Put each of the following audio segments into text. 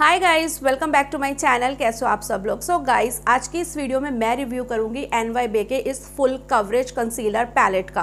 hi guys welcome back to my channel कैसे हो आप सब लोग सो so गाइस आज की इस वीडियो में मैं रिव्यू करूंगी एन वाई बे के इस फुल कवरेज कंसीलर पैलेट का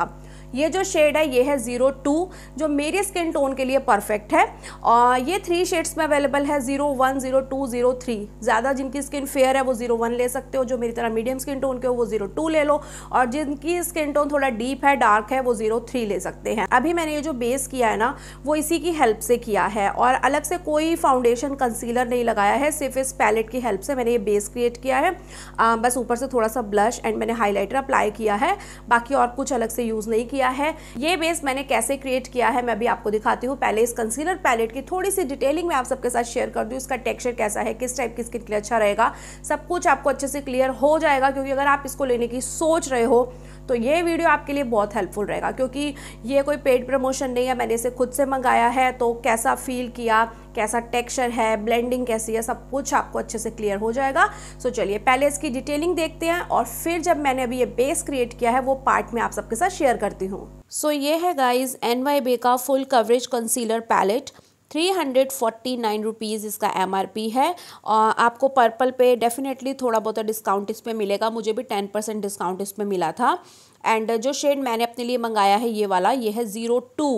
ये जो शेड है ये है ज़ीरो टू जो मेरे स्किन टोन के लिए परफेक्ट है और ये थ्री शेड्स में अवेलेबल है zero one zero two zero three ज़्यादा जिनकी स्किन फेयर है वो ज़ीरो वन ले सकते हो जो मेरी तरह मीडियम स्किन टोन के हो वो ज़ीरो टू ले लो और जिनकी स्किन टोन थोड़ा डीप है डार्क है वो ज़ीरो थ्री ले सकते हैं अभी मैंने ये जो बेस किया है ना वो इसी की हेल्प से किया है और अलग से कोई फाउंडेशन कंसीलर नहीं लगाया है सिर्फ इस पैलेट की हेल्प से मैंने ये बेस क्रिएट किया है आ, बस ऊपर से थोड़ा सा ब्लश एंड मैंने हाईलाइटर अप्लाई किया है बाकी और कुछ अलग से यूज़ नहीं किया किया है ये बेस मैंने कैसे क्रिएट किया है मैं अभी आपको दिखाती हूँ पहले इस कंसीलर पैलेट की थोड़ी सी डिटेलिंग मैं आप सबके साथ शेयर कर दूँ इसका टेक्स्चर कैसा है किस टाइप की स्किन के लिए अच्छा रहेगा सब कुछ आपको अच्छे से क्लियर हो जाएगा क्योंकि अगर आप इसको लेने की सोच रहे हो तो ये वीडियो आपके लिए बहुत हेल्पफुल रहेगा क्योंकि ये कोई पेड प्रमोशन नहीं है मैंने इसे खुद से मंगाया है तो कैसा फील किया कैसा टेक्सचर है ब्लेंडिंग कैसी है सब कुछ आपको अच्छे से क्लियर हो जाएगा सो चलिए पहले इसकी डिटेलिंग देखते हैं और फिर जब मैंने अभी ये बेस क्रिएट किया है वो पार्ट में आप सबके साथ शेयर करती हूँ सो so, ये है गाइज एन वाई बे का full coverage concealer palette three hundred forty nine rupees इसका एम आर पी है और आपको पर्पल पे डेफिनेटली थोड़ा बहुत डिस्काउंट इस पर मिलेगा मुझे भी टेन परसेंट डिस्काउंट इस पर मिला था एंड uh, जो शेड मैंने अपने लिए मंगाया है ये वाला ये है ज़ीरो टू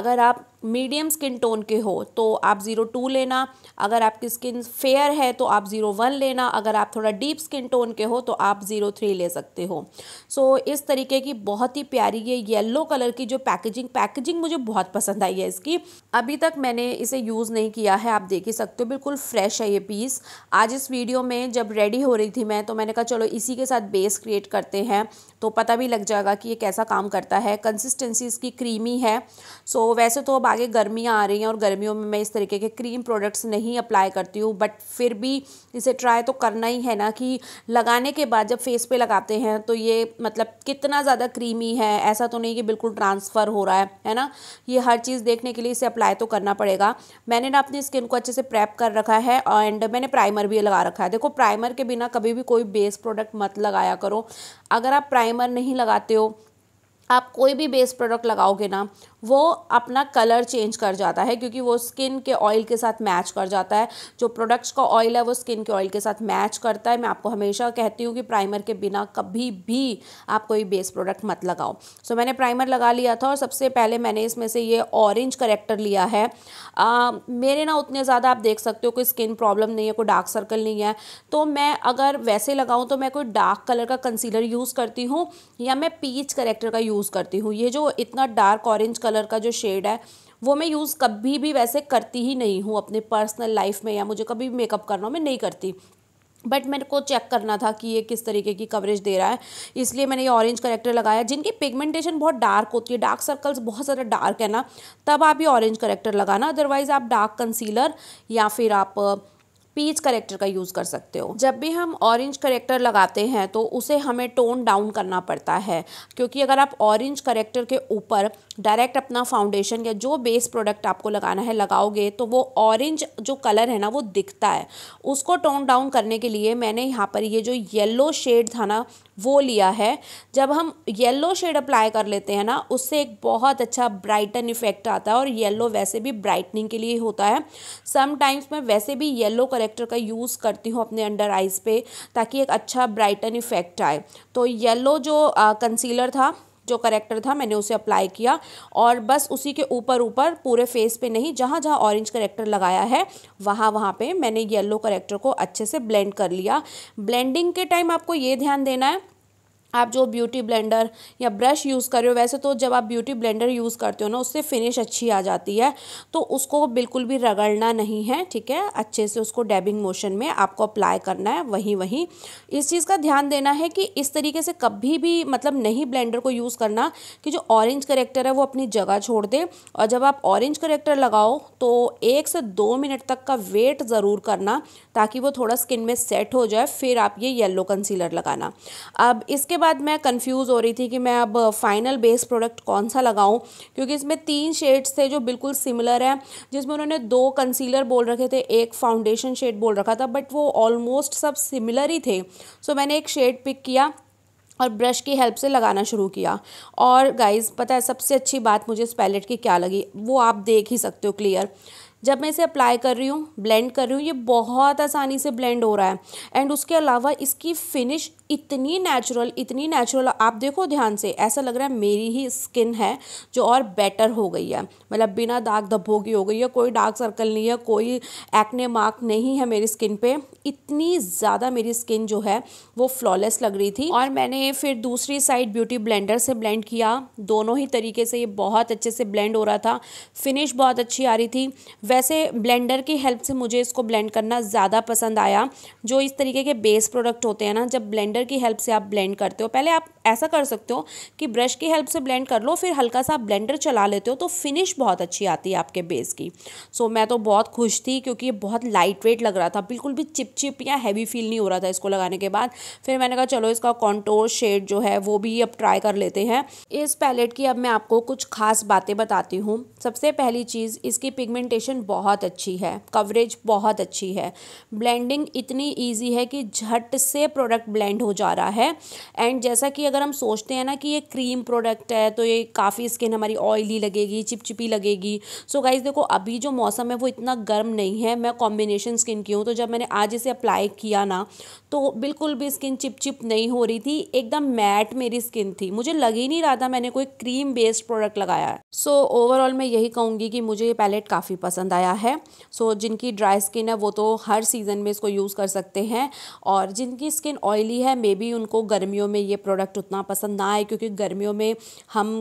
अगर आप मीडियम स्किन टोन के हो तो आप ज़ीरो टू लेना अगर आपकी स्किन फेयर है तो आप ज़ीरो वन लेना अगर आप थोड़ा डीप स्किन टोन के हो तो आप ज़ीरो थ्री ले सकते हो सो so, इस तरीके की बहुत ही प्यारी ये येलो कलर की जो पैकेजिंग पैकेजिंग मुझे बहुत पसंद आई है इसकी अभी तक मैंने इसे यूज़ नहीं किया है आप देख ही सकते हो बिल्कुल फ्रेश है ये पीस आज इस वीडियो में जब रेडी हो रही थी मैं तो मैंने कहा चलो इसी के साथ बेस क्रिएट करते हैं तो पता भी लग लग जाएगा कि ये कैसा काम करता है कंसिस्टेंसी इसकी क्रीमी है सो so, वैसे तो अब आगे गर्मियाँ आ रही हैं और गर्मियों में मैं इस तरीके के क्रीम प्रोडक्ट्स नहीं अप्लाई करती हूँ बट फिर भी इसे ट्राई तो करना ही है ना कि लगाने के बाद जब फेस पे लगाते हैं तो ये मतलब कितना ज़्यादा क्रीमी है ऐसा तो नहीं कि बिल्कुल ट्रांसफ़र हो रहा है है ना ये हर चीज़ देखने के लिए इसे अप्लाई तो करना पड़ेगा मैंने ना अपनी स्किन को अच्छे से प्रेप कर रखा है एंड मैंने प्राइमर भी लगा रखा है देखो प्राइमर के बिना कभी भी कोई बेस प्रोडक्ट मत लगाया करो अगर आप प्राइमर नहीं लगा लगाते हो आप कोई भी बेस प्रोडक्ट लगाओगे ना वो अपना कलर चेंज कर जाता है क्योंकि वो स्किन के ऑयल के साथ मैच कर जाता है जो प्रोडक्ट्स का ऑयल है वो स्किन के ऑयल के साथ मैच करता है मैं आपको हमेशा कहती हूँ कि प्राइमर के बिना कभी भी आप कोई बेस प्रोडक्ट मत लगाओ सो so, मैंने प्राइमर लगा लिया था और सबसे पहले मैंने इसमें से ये ऑरेंज करेक्टर लिया है आ, मेरे ना उतने ज़्यादा आप देख सकते हो कोई स्किन प्रॉब्लम नहीं है कोई डार्क सर्कल नहीं है तो मैं अगर वैसे लगाऊँ तो मैं कोई डार्क कलर का कंसीलर यूज़ करती हूँ या मैं पीच करेक्टर का यूज़ करती हूँ ये जो इतना डार्क ऑरेंज कलर कलर का जो शेड है वो मैं यूज़ कभी भी वैसे करती ही नहीं हूँ अपने पर्सनल लाइफ में या मुझे कभी मेकअप करना मैं नहीं करती बट मेरे को चेक करना था कि ये किस तरीके की कवरेज दे रहा है इसलिए मैंने ये ऑरेंज करेक्टर लगाया जिनकी पिगमेंटेशन बहुत डार्क होती है डार्क सर्कल्स बहुत ज़्यादा डार्क है ना तब आप ये ऑरेंज करेक्टर लगाना अदरवाइज़ आप डार्क कंसीलर या फिर आप पीच करेक्टर का यूज़ कर सकते हो जब भी हम ऑरेंज करेक्टर लगाते हैं तो उसे हमें टोन डाउन करना पड़ता है क्योंकि अगर आप ऑरेंज करेक्टर के ऊपर डायरेक्ट अपना फाउंडेशन या जो बेस प्रोडक्ट आपको लगाना है लगाओगे तो वो ऑरेंज जो कलर है ना वो दिखता है उसको टोन डाउन करने के लिए मैंने यहाँ पर ये जो येल्लो शेड था ना वो लिया है जब हम येल्लो शेड अप्लाई कर लेते हैं ना उससे एक बहुत अच्छा ब्राइटन इफेक्ट आता है और येल्लो वैसे भी ब्राइटनिंग के लिए होता है समटाइम्स में वैसे भी येल्लो करेक्टर का यूज़ करती हूँ अपने अंडर आइज़ पे ताकि एक अच्छा ब्राइटन इफ़ेक्ट आए तो येलो जो कंसीलर था जो करेक्टर था मैंने उसे अप्लाई किया और बस उसी के ऊपर ऊपर पूरे फेस पे नहीं जहाँ जहाँ ऑरेंज करेक्टर लगाया है वहाँ वहाँ पे मैंने येलो करेक्टर को अच्छे से ब्लेंड कर लिया ब्लेंडिंग के टाइम आपको ये ध्यान देना है आप जो ब्यूटी ब्लेंडर या ब्रश यूज़ कर रहे हो वैसे तो जब आप ब्यूटी ब्लेंडर यूज़ करते हो ना उससे फिनिश अच्छी आ जाती है तो उसको बिल्कुल भी रगड़ना नहीं है ठीक है अच्छे से उसको डैबिंग मोशन में आपको अप्लाई करना है वहीं वहीं इस चीज़ का ध्यान देना है कि इस तरीके से कभी भी मतलब नहीं ब्लेंडर को यूज़ करना कि जो ऑरेंज करेक्टर है वो अपनी जगह छोड़ दे और जब आप ऑरेंज करेक्टर लगाओ तो एक से दो मिनट तक का वेट ज़रूर करना ताकि वो थोड़ा स्किन में सेट हो जाए फिर आप ये येलो कंसीलर लगाना अब इसके बाद मैं कंफ्यूज हो रही थी कि मैं अब फाइनल बेस प्रोडक्ट कौन सा लगाऊं क्योंकि इसमें तीन शेड्स थे जो बिल्कुल सिमिलर हैं जिसमें उन्होंने दो कंसीलर बोल रखे थे एक फाउंडेशन शेड बोल रखा था बट वो ऑलमोस्ट सब सिमिलर ही थे सो so, मैंने एक शेड पिक किया और ब्रश की हेल्प से लगाना शुरू किया और गाइज पता है सबसे अच्छी बात मुझे इस पैलेट की क्या लगी वो आप देख ही सकते हो क्लियर जब मैं इसे अप्लाई कर रही हूँ ब्लेंड कर रही हूँ ये बहुत आसानी से ब्लेंड हो रहा है एंड उसके अलावा इसकी फिनिश इतनी नेचुरल इतनी नेचुरल आप देखो ध्यान से ऐसा लग रहा है मेरी ही स्किन है जो और बेटर हो गई है मतलब बिना दाग धब्बों की हो गई है कोई डार्क सर्कल नहीं है कोई एक्ने मार्क नहीं है मेरी स्किन पे इतनी ज़्यादा मेरी स्किन जो है वो फ्लॉलेस लग रही थी और मैंने फिर दूसरी साइड ब्यूटी ब्लेंडर से ब्लेंड किया दोनों ही तरीके से ये बहुत अच्छे से ब्लेंड हो रहा था फिनिश बहुत अच्छी आ रही थी वैसे ब्लेंडर की हेल्प से मुझे इसको ब्लेंड करना ज़्यादा पसंद आया जो इस तरीके के बेस प्रोडक्ट होते हैं ना जब ब्लेंडर की हेल्प से आप ब्लेंड करते हो पहले आप ऐसा कर सकते हो कि ब्रश की हेल्प से ब्लेंड कर लो फिर हल्का सा ब्लेंडर चला लेते हो तो फिनिश बहुत अच्छी आती है आपके बेस की सो मैं तो बहुत खुश थी क्योंकि ये बहुत लाइट वेट लग रहा था बिल्कुल भी चिपचिप या हैवी फील नहीं हो रहा था इसको लगाने के बाद फिर मैंने कहा चलो इसका कॉन्टोर शेड जो है वो भी अब ट्राई कर लेते हैं इस पैलेट की अब मैं आपको कुछ खास बातें बताती हूँ सबसे पहली चीज़ इसकी पिगमेंटेशन बहुत अच्छी है कवरेज बहुत अच्छी है ब्लेंडिंग इतनी ईजी है कि झट से प्रोडक्ट ब्लेंड हो जा रहा है एंड जैसा कि अगर हम सोचते हैं ना कि ये क्रीम प्रोडक्ट है तो ये काफ़ी स्किन हमारी ऑयली लगेगी चिपचिपी लगेगी सो so गाइज़ देखो अभी जो मौसम है वो इतना गर्म नहीं है मैं कॉम्बिनेशन स्किन की हूँ तो जब मैंने आज इसे अप्लाई किया ना तो बिल्कुल भी स्किन चिपचिप नहीं हो रही थी एकदम मैट मेरी स्किन थी मुझे लग ही नहीं रहा था मैंने कोई क्रीम बेस्ड प्रोडक्ट लगाया है सो so, ओवरऑल मैं यही कहूँगी कि मुझे ये पैलेट काफ़ी पसंद पसंद आया है सो so, जिनकी ड्राई स्किन है वो तो हर सीज़न में इसको यूज़ कर सकते हैं और जिनकी स्किन ऑयली है मे बी उनको गर्मियों में ये प्रोडक्ट उतना पसंद ना आए क्योंकि गर्मियों में हम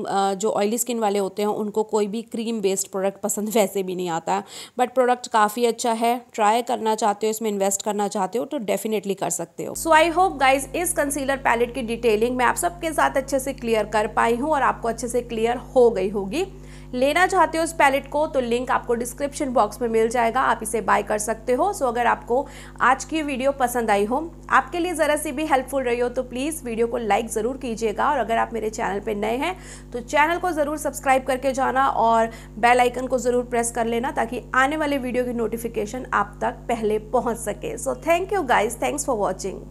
जो ऑयली स्किन वाले होते हैं उनको कोई भी क्रीम बेस्ड प्रोडक्ट पसंद वैसे भी नहीं आता है बट प्रोडक्ट काफ़ी अच्छा है ट्राई करना चाहते हो इसमें इन्वेस्ट करना चाहते हो तो डेफिनेटली कर सकते हो सो आई होप गाइज इस कंसीलर पैलेट की डिटेलिंग मैं आप सबके साथ अच्छे से क्लियर कर पाई हूँ और आपको अच्छे से क्लियर हो गई होगी लेना चाहते हो उस पैलेट को तो लिंक आपको डिस्क्रिप्शन बॉक्स में मिल जाएगा आप इसे बाय कर सकते हो सो अगर आपको आज की वीडियो पसंद आई हो आपके लिए ज़रा सी भी हेल्पफुल रही हो तो प्लीज़ वीडियो को लाइक ज़रूर कीजिएगा और अगर आप मेरे चैनल पर नए हैं तो चैनल को ज़रूर सब्सक्राइब करके जाना और बेल आइकन को ज़रूर प्रेस कर लेना ताकि आने वाले वीडियो की नोटिफिकेशन आप तक पहले पहुँच सके so thank you guys thanks for watching